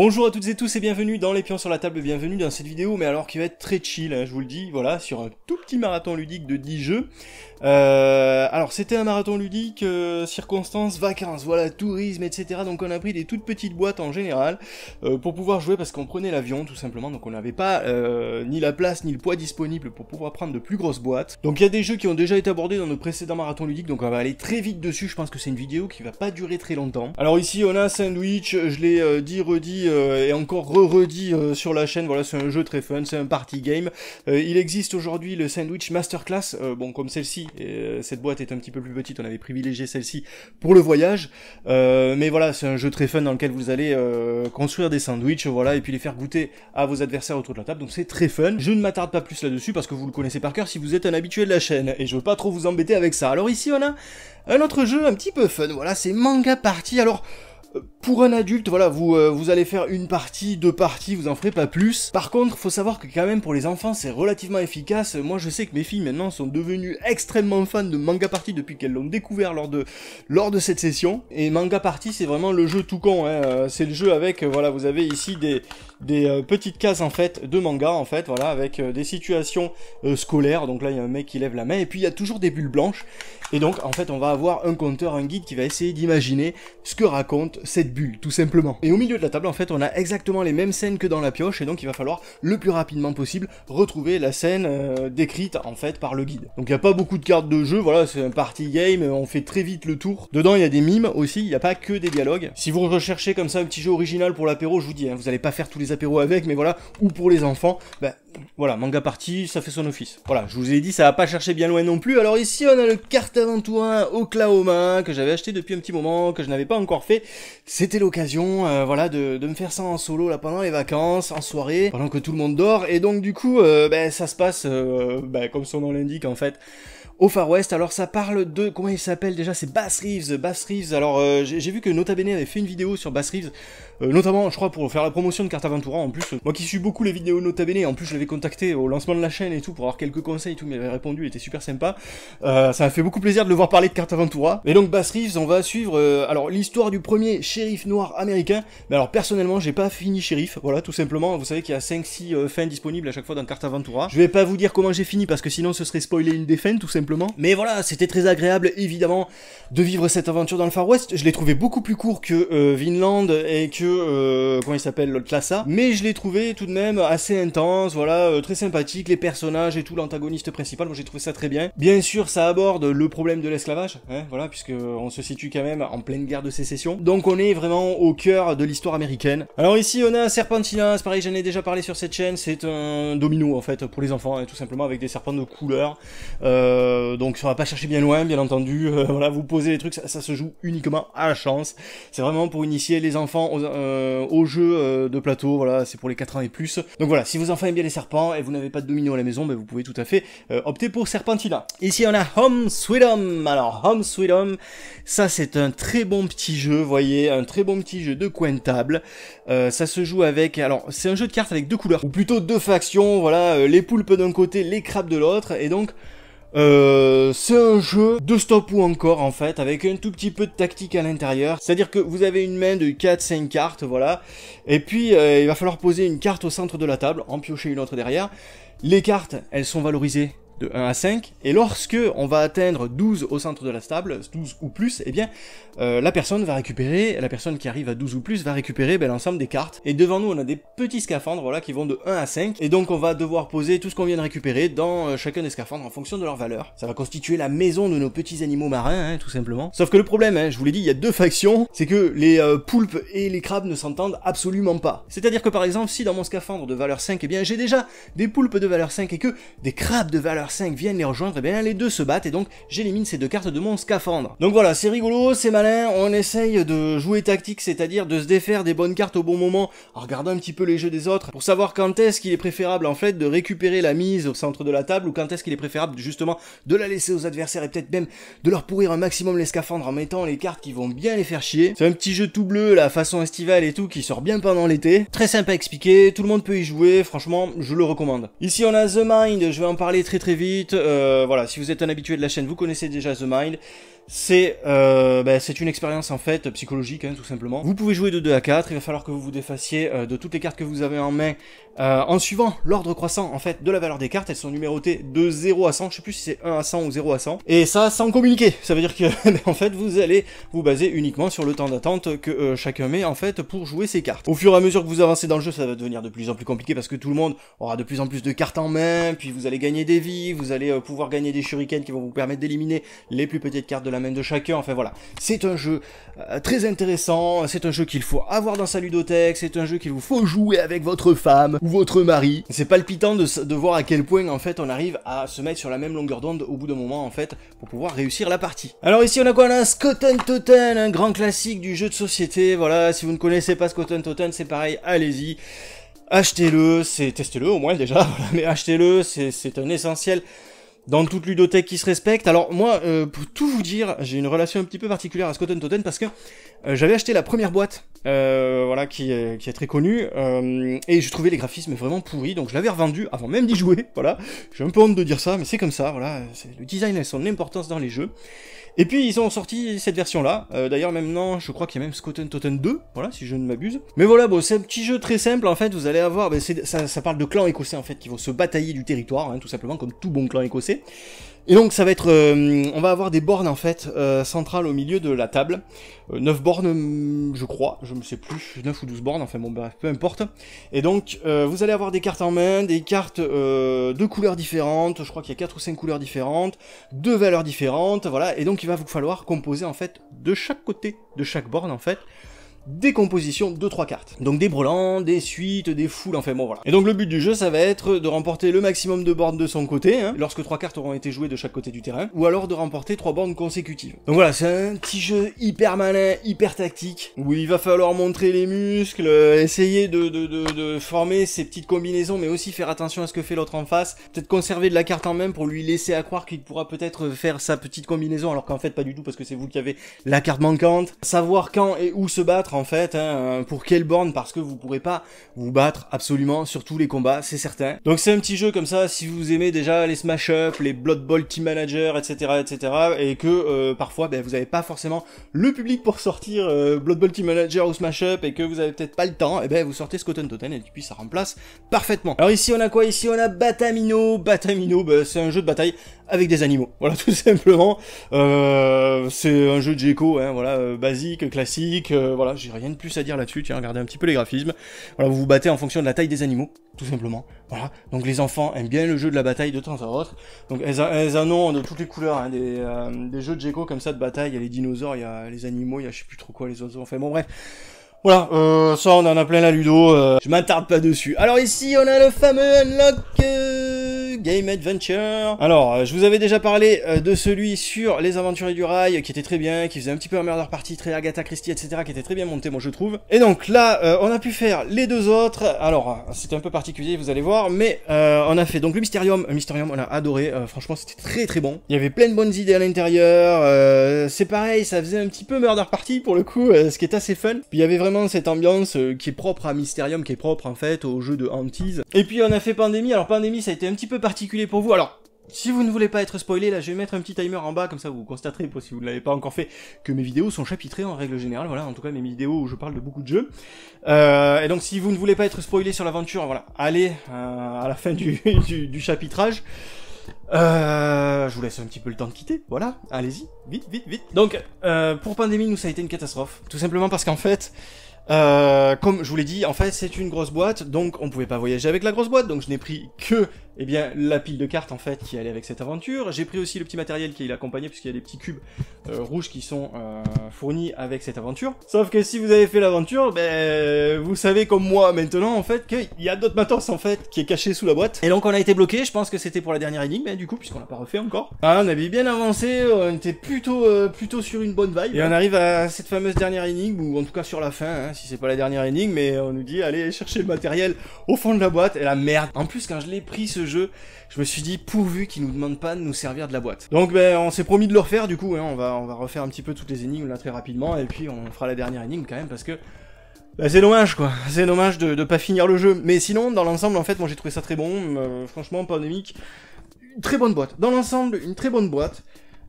Bonjour à toutes et tous et bienvenue dans les pions sur la table, bienvenue dans cette vidéo, mais alors qui va être très chill, hein, je vous le dis, voilà, sur un tout petit marathon ludique de 10 jeux. Euh, alors c'était un marathon ludique, euh, circonstances, vacances, voilà, tourisme, etc. Donc on a pris des toutes petites boîtes en général euh, pour pouvoir jouer parce qu'on prenait l'avion tout simplement, donc on n'avait pas ni la place ni le poids disponible pour pouvoir prendre de plus grosses boîtes. Donc il y a des jeux qui ont déjà été abordés dans nos précédents marathons ludiques, donc on va aller très vite dessus, je pense que c'est une vidéo qui va pas durer très longtemps. Alors ici on a un sandwich, je l'ai dit, redit, et euh, encore re-redit euh, sur la chaîne. Voilà, c'est un jeu très fun, c'est un party game. Euh, il existe aujourd'hui le Sandwich Masterclass, bon comme celle-ci, cette boîte est un petit peu plus petite, on avait privilégié celle-ci pour le voyage. mais voilà, c'est un jeu très fun dans lequel vous allez construire des sandwichs, voilà, et puis les faire goûter à vos adversaires autour de la table, donc c'est très fun. Je ne m'attarde pas plus là-dessus parce que vous le connaissez par cœur si vous êtes un habitué de la chaîne, et je ne veux pas trop vous embêter avec ça. Alors ici on a un autre jeu un petit peu fun, voilà, c'est Manga Party. Alors, pour un adulte, voilà, vous, euh, vous allez faire une partie, deux parties, vous en ferez pas plus. Par contre, faut savoir que quand même pour les enfants, c'est relativement efficace. Moi, je sais que mes filles maintenant sont devenues extrêmement fans de Manga Party depuis qu'elles l'ont découvert lors de, lors de cette session. Et Manga Party, c'est vraiment le jeu tout con. Hein. Euh, c'est le jeu avec, euh, voilà, vous avez ici des, des euh, petites cases en fait de manga en fait voilà avec euh, des situations euh, scolaires donc là il y a un mec qui lève la main et puis il y a toujours des bulles blanches et donc en fait on va avoir un compteur un guide qui va essayer d'imaginer ce que raconte cette bulle tout simplement et au milieu de la table en fait on a exactement les mêmes scènes que dans la pioche et donc il va falloir le plus rapidement possible retrouver la scène décrite en fait par le guide donc il n'y a pas beaucoup de cartes de jeu voilà c'est un party game on fait très vite le tour dedans il y a des mimes aussi il n'y a pas que des dialogues si vous recherchez comme ça un petit jeu original pour l'apéro je vous dis hein, vous n'allez pas faire tous les apéro avec, mais voilà, ou pour les enfants, ben, voilà, manga party, ça fait son office. Voilà, je vous ai dit, ça va pas chercher bien loin non plus. Alors ici, on a le Carte Cartaventura Oklahoma que j'avais acheté depuis un petit moment, que je n'avais pas encore fait. C'était l'occasion, euh, voilà, de, me faire ça en solo là pendant les vacances, en soirée, pendant que tout le monde dort. Et donc du coup, euh, ben, ça se passe, euh, ben, comme son nom l'indique en fait. Au Far West, alors ça parle de... Comment il s'appelle déjà C'est Bass Reeves. Bass Reeves, alors euh, j'ai vu que Nota Bene avait fait une vidéo sur Bass Reeves, euh, notamment je crois pour faire la promotion de Cartaventura en plus. Euh, moi qui suis beaucoup les vidéos Nota Bene, en plus je l'avais contacté au lancement de la chaîne et tout pour avoir quelques conseils et tout, mais il avait répondu, il était super sympa. ça m'a fait beaucoup plaisir de le voir parler de Cartaventura. Et donc Bass Reeves, on va suivre alors l'histoire du premier shérif noir américain. Mais alors personnellement, j'ai pas fini shérif, voilà tout simplement. Vous savez qu'il y a 5-6 fins disponibles à chaque fois dans Cartaventura. Je vais pas vous dire comment j'ai fini parce que sinon ce serait spoiler une des fins tout simplement. Mais voilà, c'était très agréable, évidemment, de vivre cette aventure dans le Far West. Je l'ai trouvé beaucoup plus court que euh, Vinland et que, euh, comment il s'appelle, l'autre Mais je l'ai trouvé tout de même assez intense, voilà, euh, très sympathique, les personnages et tout, l'antagoniste principal, moi j'ai trouvé ça très bien. Bien sûr, ça aborde le problème de l'esclavage, hein, voilà, puisque on se situe quand même en pleine guerre de sécession. Donc on est vraiment au cœur de l'histoire américaine. Alors ici, on a Serpentina, c'est pareil, j'en ai déjà parlé sur cette chaîne, c'est un domino en fait, pour les enfants, hein, tout simplement, avec des serpents de couleur. Euh, euh, donc ça va pas chercher bien loin, bien entendu. Euh, voilà, vous posez les trucs, ça, se joue uniquement à la chance. C'est vraiment pour initier les enfants aux, euh, jeux de plateau. Voilà, c'est pour les 4 ans et plus. Donc voilà, si vos enfants aiment bien les serpents et vous n'avez pas de dominos à la maison, ben, vous pouvez tout à fait opter pour Serpentina. Ici on a Home Sweet Home. Alors Home Sweet Home, ça c'est un très bon petit jeu, voyez, un très bon petit jeu de coin de table. ça se joue avec, alors c'est un jeu de cartes avec deux couleurs, ou plutôt deux factions. Voilà, les poulpes d'un côté, les crabes de l'autre, et donc euh, c'est un jeu de stop ou encore en fait, avec un tout petit peu de tactique à l'intérieur. C'est-à-dire que vous avez une main de 4-5 cartes, voilà. Et puis euh, il va falloir poser une carte au centre de la table, en piocher une autre derrière. Les cartes, elles sont valorisées de 1 à 5, et lorsque on va atteindre 12 au centre de la stable, 12 ou plus, eh bien, euh, la personne va récupérer, la personne qui arrive à 12 ou plus va récupérer ben, l'ensemble des cartes, et devant nous on a des petits scaphandres, voilà, qui vont de 1 à 5, et donc on va devoir poser tout ce qu'on vient de récupérer dans euh, chacun des scaphandres en fonction de leur valeur. Ça va constituer la maison de nos petits animaux marins, hein, tout simplement. Sauf que le problème, hein, je vous l'ai dit, il y a deux factions, c'est que les euh, poulpes et les crabes ne s'entendent absolument pas. C'est-à-dire que par exemple, si dans mon scaphandre de valeur 5, eh bien j'ai déjà des poulpes de valeur 5 et que des crabes de valeur 5 viennent les rejoindre, et eh bien les deux se battent et donc j'élimine ces deux cartes de mon scaphandre. Donc voilà, c'est rigolo, c'est malin, on essaye de jouer tactique, c'est-à-dire de se défaire des bonnes cartes au bon moment, en regardant un petit peu les jeux des autres, pour savoir quand est-ce qu'il est préférable en fait de récupérer la mise au centre de la table, ou quand est-ce qu'il est préférable justement de la laisser aux adversaires et peut-être même de leur pourrir un maximum les scaphandres en mettant les cartes qui vont bien les faire chier. C'est un petit jeu tout bleu, la façon estivale et tout, qui sort bien pendant l'été. Très sympa à expliquer, tout le monde peut y jouer, franchement, je le recommande. Ici on a The Mind, je vais en parler très très vite vite. Euh, voilà, si vous êtes un habitué de la chaîne, vous connaissez déjà The Mind c'est euh, bah, c'est une expérience en fait psychologique hein, tout simplement. Vous pouvez jouer de 2 à 4, il va falloir que vous vous défassiez euh, de toutes les cartes que vous avez en main euh, en suivant l'ordre croissant en fait de la valeur des cartes, elles sont numérotées de 0 à 100, je sais plus si c'est 1 à 100 ou 0 à 100 et ça sans communiquer. Ça veut dire que ben, en fait vous allez vous baser uniquement sur le temps d'attente que chacun met en fait pour jouer ses cartes. Au fur et à mesure que vous avancez dans le jeu, ça va devenir de plus en plus compliqué parce que tout le monde aura de plus en plus de cartes en main, puis vous allez gagner des vies, vous allez pouvoir gagner des shurikens qui vont vous permettre d'éliminer les plus petites cartes de la de chacun. Enfin voilà, c'est un jeu euh, très intéressant, c'est un jeu qu'il faut avoir dans sa ludothèque, c'est un jeu qu'il vous faut jouer avec votre femme ou votre mari. C'est palpitant de, voir à quel point en fait on arrive à se mettre sur la même longueur d'onde au bout d'un moment en fait pour pouvoir réussir la partie. Alors ici on a quoi On a un Totten, un grand classique du jeu de société. Voilà, si vous ne connaissez pas Scotten Totten, c'est pareil, allez-y achetez-le, c'est testez-le au moins déjà, mais achetez-le, c'est un essentiel dans toute ludothèque qui se respecte. Alors moi, euh, pour tout vous dire, j'ai une relation un petit peu particulière à Scott Totten parce que euh, j'avais acheté la première boîte euh, voilà, qui est, qui est, très connu. Euh, et je trouvais les graphismes vraiment pourris, donc je l'avais revendu avant même d'y jouer. Voilà, j'ai un peu honte de dire ça, mais c'est comme ça. Voilà, le design a son importance dans les jeux. Et puis ils ont sorti cette version là. Euh, d'ailleurs maintenant, je crois qu'il y a même Scotten Totten 2, voilà si je ne m'abuse. Mais voilà, bon, c'est un petit jeu très simple en fait. Vous allez avoir, ben, ça, parle de clans écossais en fait qui vont se batailler du territoire, hein, tout simplement comme tout bon clan écossais. Et donc ça va être, euh, on va avoir des bornes en fait euh, centrales au milieu de la table, 9 euh, bornes je crois, je ne sais plus, 9 ou 12 bornes, enfin bon bref, peu importe. Et donc vous allez avoir des cartes en main, des cartes de couleurs différentes, je crois qu'il y a 4 ou 5 couleurs différentes, deux valeurs différentes, voilà, et donc il va vous falloir composer en fait de chaque côté de chaque borne en fait, décomposition de trois cartes. Donc des brelans, des suites, des foules, enfin bon voilà. Et donc le but du jeu, ça va être de remporter le maximum de bornes de son côté, hein, lorsque trois cartes auront été jouées de chaque côté du terrain, ou alors de remporter trois bornes consécutives. Donc voilà, c'est un petit jeu hyper malin, hyper tactique, où il va falloir montrer les muscles, euh, essayer de, de, de, de former ses petites combinaisons, mais aussi faire attention à ce que fait l'autre en face, peut-être conserver de la carte en main pour lui laisser à croire qu'il pourra peut-être faire sa petite combinaison, alors qu'en fait pas du tout parce que c'est vous qui avez la carte manquante, savoir quand et où se battre, en fait, hein, euh, pour quelle borne, parce que vous pourrez pas vous battre absolument sur tous les combats, c'est certain. Donc c'est un petit jeu comme ça, si vous aimez déjà les smash-up, les Blood Bowl Team Manager, etc., etc., et que euh, parfois ben, vous n'avez pas forcément le public pour sortir euh, Blood Bowl Team Manager ou smash-up, et que vous avez peut-être pas le temps, et eh bien vous sortez cotton Totten, et puis ça remplace parfaitement. Alors ici on a quoi Ici on a Batamino, Batamino, ben, c'est un jeu de bataille avec des animaux. Voilà, tout simplement. c'est un jeu de Gecko, hein, voilà, basique, classique, voilà, j'ai rien de plus à dire là-dessus, tiens, regardez un petit peu les graphismes. Voilà, vous vous battez en fonction de la taille des animaux, tout simplement. Voilà, donc les enfants aiment bien le jeu de la bataille de temps à autre. Donc elles, elles en ont de toutes les couleurs, hein, des, euh, des, jeux de Gecko comme ça de bataille, il y a les dinosaures, il y a les animaux, il y a je sais plus trop quoi, les oiseaux, enfin bon bref. Voilà, euh, ça on en a plein la Ludo, euh, je m'attarde pas dessus. Alors ici on a le fameux unlock... Game Adventure. Alors, euh, je vous avais déjà parlé euh, de celui sur les aventuriers du rail, qui était très bien, qui faisait un petit peu un murder party, très Agatha Christie, etc., qui était très bien monté, moi je trouve. Et donc là, euh, on a pu faire les deux autres. Alors, hein, c'était un peu particulier, vous allez voir, mais on a fait donc le Mysterium. Mysterium, on a adoré. franchement, c'était très très bon. Il y avait plein de bonnes idées à l'intérieur. c'est pareil, ça faisait un petit peu murder party pour le coup, ce qui est assez fun. Puis il y avait vraiment cette ambiance qui est propre à Mysterium, qui est propre en fait au jeu de Antis. Et puis on a fait Pandémie. Alors Pandémie, ça a été un petit peu particulier particulier pour vous. Alors, si vous ne voulez pas être spoilé, là je vais mettre un petit timer en bas, comme ça vous constaterez, pour si vous ne l'avez pas encore fait, que mes vidéos sont chapitrées en règle générale, voilà, en tout cas mes vidéos où je parle de beaucoup de jeux. Euh, et donc si vous ne voulez pas être spoilé sur l'aventure, voilà, allez euh, à la fin du, chapitrage. Euh, je vous laisse un petit peu le temps de quitter, voilà, allez-y, vite, vite, vite. Donc, pour Pandémie, nous, ça a été une catastrophe, tout simplement parce qu'en fait, comme je vous l'ai dit, en fait, c'est une grosse boîte, donc on pouvait pas voyager avec la grosse boîte, donc je n'ai pris que et eh bien, la pile de cartes en fait qui allait avec cette aventure. J'ai pris aussi le petit matériel qui est accompagné puisqu'il y a des petits cubes euh, rouges qui sont euh, fournis avec cette aventure. Sauf que si vous avez fait l'aventure, ben, vous savez comme moi maintenant en fait qu'il y a d'autres matos en fait qui est caché sous la boîte. Et donc on a été bloqué, je pense que c'était pour la dernière énigme mais hein, du coup puisqu'on l'a pas refait encore. Ah, on avait bien avancé, on était plutôt euh, plutôt sur une bonne vibe. Et on arrive à cette fameuse dernière énigme ou en tout cas sur la fin hein, si c'est pas la dernière énigme mais on nous dit allez chercher le matériel au fond de la boîte et la merde. En plus quand je l'ai pris ce jeu, je me suis dit pourvu qu'ils nous demandent pas de nous servir de la boîte. Donc ben on s'est promis de le refaire du coup, hein. on, va, on va refaire un petit peu toutes les énigmes là très rapidement et puis on fera la dernière énigme quand même parce que ben, c'est dommage quoi, c'est dommage de, ne pas finir le jeu. Mais sinon, dans l'ensemble, en fait, moi j'ai trouvé ça très bon, euh, franchement, pas très bonne boîte. Dans l'ensemble, une très bonne boîte.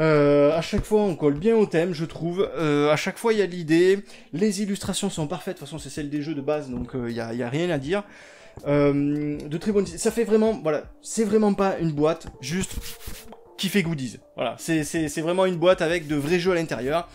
Euh, à chaque fois, on colle bien au thème, je trouve. Euh, à chaque fois, il y a l'idée. Les illustrations sont parfaites. De toute façon, c'est celle des jeux de base, donc il n'y a rien à dire. Euh, de très bonnes. Ça fait vraiment, voilà, c'est vraiment pas une boîte juste qui fait goodies. Voilà, c'est vraiment une boîte avec de vrais jeux à l'intérieur.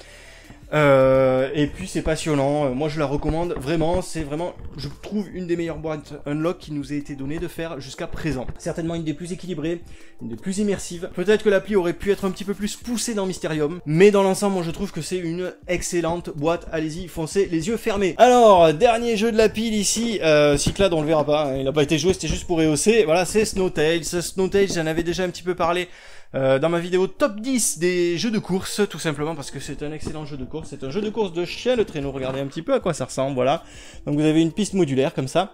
Euh, et puis c'est passionnant, euh, moi je la recommande vraiment, c'est vraiment, je trouve une des meilleures boîtes Unlock qui nous a été donnée de faire jusqu'à présent. Certainement une des plus équilibrées, une des plus immersives. Peut-être que l'appli aurait pu être un petit peu plus poussée dans Mysterium, mais dans l'ensemble je trouve que c'est une excellente boîte, allez-y, foncez les yeux fermés. Alors, dernier jeu de la pile ici, euh, Cyclade on le verra pas, hein. il n'a pas été joué, c'était juste pour rehausser, voilà c'est Snowtail, Snowtail j'en avais déjà un petit peu parlé euh, dans ma vidéo top 10 des jeux de course, tout simplement parce que c'est un excellent jeu de course. C'est un jeu de course de chien le traîneau. Regardez un petit peu à quoi ça ressemble, voilà. Donc vous avez une piste modulaire comme ça.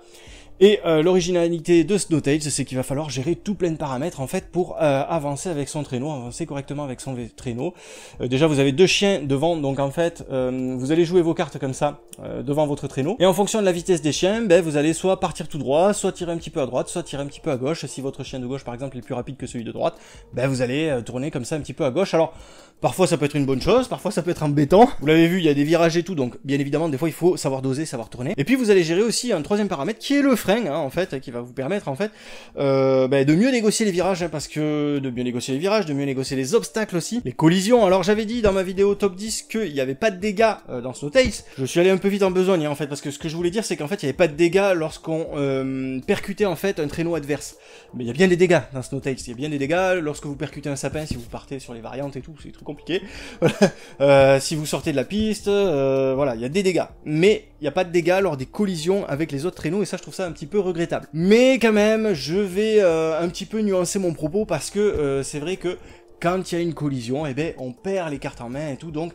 Et euh, l'originalité de Snowtails, c'est qu'il va falloir gérer tout plein de paramètres en fait pour euh, avancer avec son traîneau, avancer correctement avec son traîneau. Euh, déjà, vous avez deux chiens devant, donc en fait, vous allez jouer vos cartes comme ça devant votre traîneau. Et en fonction de la vitesse des chiens, ben, vous allez soit partir tout droit, soit tirer un petit peu à droite, soit tirer un petit peu à gauche. Si votre chien de gauche, par exemple, est plus rapide que celui de droite, ben, vous allez tourner comme ça un petit peu à gauche. Alors, parfois ça peut être une bonne chose, parfois ça peut être embêtant. Vous l'avez vu, il y a des virages et tout, donc bien évidemment, des fois, il faut savoir doser, savoir tourner. Et puis, vous allez gérer aussi un troisième paramètre qui est le frein. Hein, en fait qui va vous permettre en fait euh, bah, de mieux négocier les virages hein, parce que de mieux négocier les virages, de mieux négocier les obstacles aussi, les collisions. Alors j'avais dit dans ma vidéo top 10 qu'il n'y avait pas de dégâts euh, dans Snow Je suis allé un peu vite en besogne hein, en fait parce que ce que je voulais dire c'est qu'en fait il n'y avait pas de dégâts lorsqu'on euh, percutait en fait un traîneau adverse. Mais il y a bien des dégâts dans Snow il y a bien des dégâts lorsque vous percutez un sapin si vous partez sur les variantes et tout, c'est trop compliqué. Euh, si vous sortez de la piste, voilà, il y a des dégâts. Mais il n'y a pas de dégâts lors des collisions avec les autres traîneaux et ça je trouve ça un petit peu regrettable. Mais quand même, je vais euh, un petit peu nuancer mon propos parce que euh, c'est vrai que quand il y a une collision, eh ben, on perd les cartes en main et tout, donc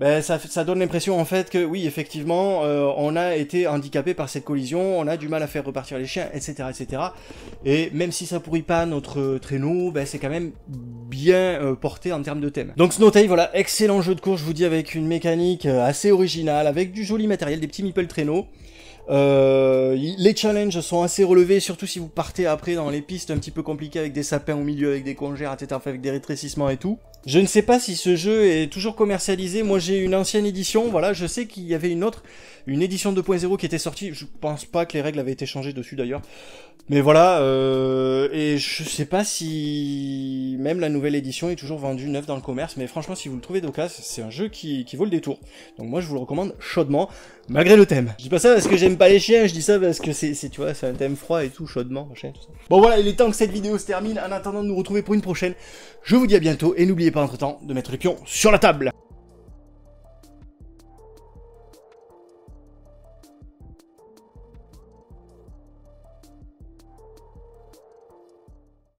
ben, ça, donne l'impression en fait que oui, effectivement, euh, on a été handicapé par cette collision, on a du mal à faire repartir les chiens, etc., etc. Et même si ça pourrit pas notre traîneau, ben, c'est quand même bien euh, porté en termes de thème. Donc Snowtail, voilà, excellent jeu de course, je vous dis, avec une mécanique euh, assez originale, avec du joli matériel, des petits meeple traîneaux. les challenges sont assez relevés, surtout si vous partez après dans les pistes un petit peu compliquées avec des sapins au milieu, avec des congères, etc., avec des rétrécissements et tout. Je ne sais pas si ce jeu est toujours commercialisé. Moi, j'ai une ancienne édition. Voilà, je sais qu'il y avait une autre, une édition 2.0 qui était sortie. Je pense pas que les règles avaient été changées dessus d'ailleurs. Mais voilà, euh, et je sais pas si même la nouvelle édition est toujours vendue neuve dans le commerce. Mais franchement, si vous le trouvez d'occasion, c'est un jeu qui, vaut le détour. Donc moi, je vous le recommande chaudement, malgré le thème. Je dis pas ça parce que j'aime pas les chiens. Je dis ça parce que c'est, tu vois, c'est un thème froid et tout, chaudement, Bon voilà, il est temps que cette vidéo se termine. En attendant de nous retrouver pour une prochaine, je vous dis à bientôt et n'oubliez pas entre temps de mettre les pions sur la table